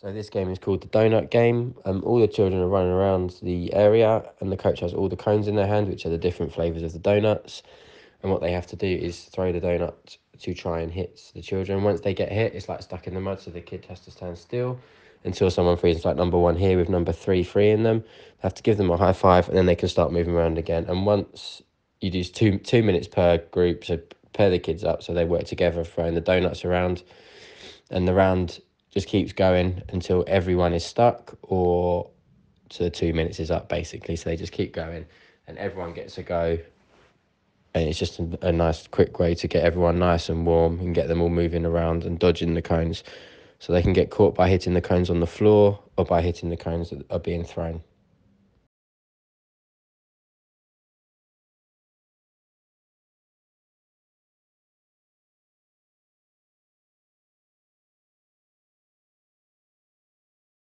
So this game is called the donut game. Um, all the children are running around the area and the coach has all the cones in their hand, which are the different flavours of the donuts. And what they have to do is throw the donut to try and hit the children. Once they get hit, it's like stuck in the mud, so the kid has to stand still until someone frees. like number one here with number three freeing them. They have to give them a high five and then they can start moving around again. And once you do two two minutes per group, to pair the kids up so they work together throwing the donuts around. And the round just keeps going until everyone is stuck or to the two minutes is up basically so they just keep going and everyone gets a go and it's just a, a, nice quick way to get everyone nice and warm and get them all moving around and dodging the cones so they can get caught by hitting the cones on the floor or by hitting the cones that are being thrown